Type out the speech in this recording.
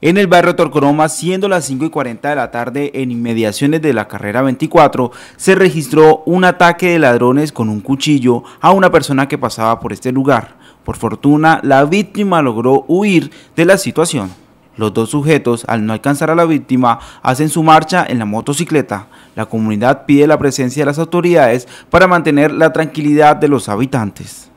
en el barrio Torcoroma, siendo las 5 y 40 de la tarde en inmediaciones de la carrera 24, se registró un ataque de ladrones con un cuchillo a una persona que pasaba por este lugar. Por fortuna, la víctima logró huir de la situación. Los dos sujetos, al no alcanzar a la víctima, hacen su marcha en la motocicleta. La comunidad pide la presencia de las autoridades para mantener la tranquilidad de los habitantes.